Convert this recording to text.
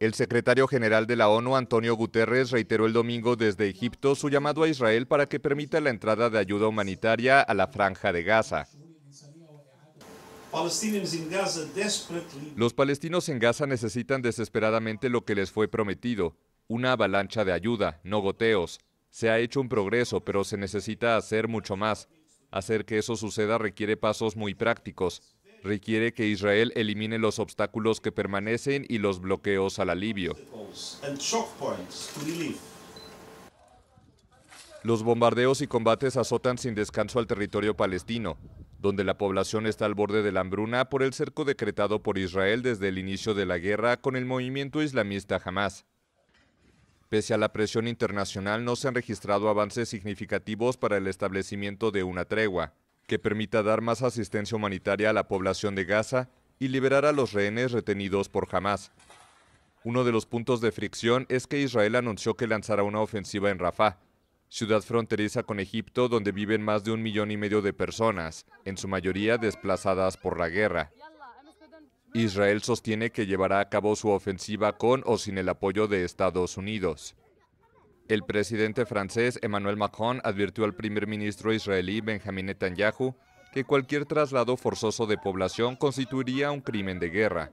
El secretario general de la ONU, Antonio Guterres, reiteró el domingo desde Egipto su llamado a Israel para que permita la entrada de ayuda humanitaria a la franja de Gaza. Los palestinos en Gaza necesitan desesperadamente lo que les fue prometido, una avalancha de ayuda, no goteos. Se ha hecho un progreso, pero se necesita hacer mucho más. Hacer que eso suceda requiere pasos muy prácticos requiere que Israel elimine los obstáculos que permanecen y los bloqueos al alivio. Los bombardeos y combates azotan sin descanso al territorio palestino, donde la población está al borde de la hambruna por el cerco decretado por Israel desde el inicio de la guerra con el movimiento islamista Hamas. Pese a la presión internacional, no se han registrado avances significativos para el establecimiento de una tregua que permita dar más asistencia humanitaria a la población de Gaza y liberar a los rehenes retenidos por Hamas. Uno de los puntos de fricción es que Israel anunció que lanzará una ofensiva en Rafah, ciudad fronteriza con Egipto donde viven más de un millón y medio de personas, en su mayoría desplazadas por la guerra. Israel sostiene que llevará a cabo su ofensiva con o sin el apoyo de Estados Unidos. El presidente francés Emmanuel Macron advirtió al primer ministro israelí Benjamin Netanyahu que cualquier traslado forzoso de población constituiría un crimen de guerra.